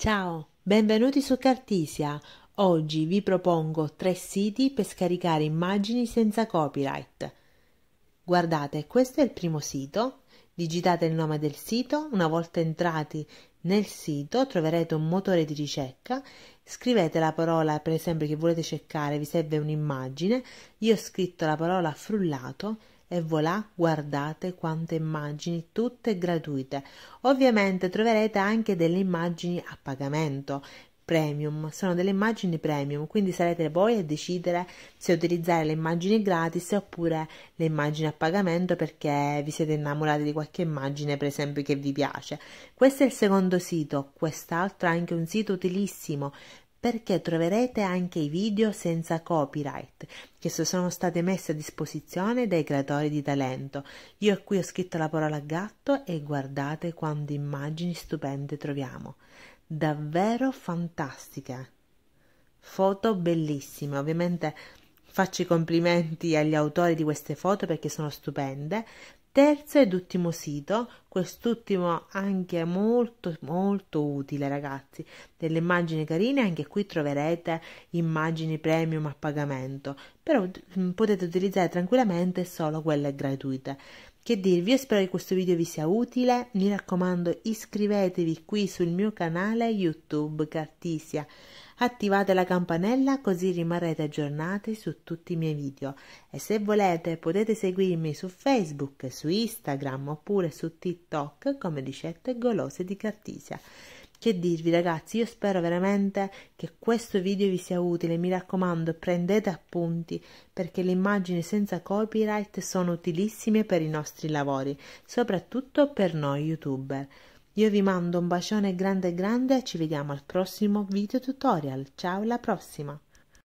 Ciao, benvenuti su Cartisia. Oggi vi propongo tre siti per scaricare immagini senza copyright. Guardate, questo è il primo sito. Digitate il nome del sito, una volta entrati nel sito troverete un motore di ricerca, scrivete la parola per esempio che volete cercare, vi serve un'immagine, io ho scritto la parola frullato e voilà, guardate quante immagini, tutte gratuite. Ovviamente troverete anche delle immagini a pagamento premium, sono delle immagini premium, quindi sarete voi a decidere se utilizzare le immagini gratis oppure le immagini a pagamento perché vi siete innamorati di qualche immagine, per esempio, che vi piace. Questo è il secondo sito, quest'altro è anche un sito utilissimo perché troverete anche i video senza copyright che sono state messe a disposizione dai creatori di talento. Io qui ho scritto la parola gatto e guardate quante immagini stupende troviamo. Davvero fantastiche. Foto bellissime, ovviamente faccio i complimenti agli autori di queste foto perché sono stupende, terzo ed ultimo sito, quest'ultimo anche molto molto utile ragazzi, delle immagini carine, anche qui troverete immagini premium a pagamento, però potete utilizzare tranquillamente solo quelle gratuite che dirvi, io spero che questo video vi sia utile, mi raccomando iscrivetevi qui sul mio canale YouTube Cartisia, attivate la campanella così rimarrete aggiornati su tutti i miei video e se volete potete seguirmi su Facebook, su Instagram oppure su TikTok come ricette golose di Cartisia. Che dirvi ragazzi, io spero veramente che questo video vi sia utile, mi raccomando prendete appunti perché le immagini senza copyright sono utilissime per i nostri lavori, soprattutto per noi youtuber. Io vi mando un bacione grande grande e ci vediamo al prossimo video tutorial, ciao alla prossima!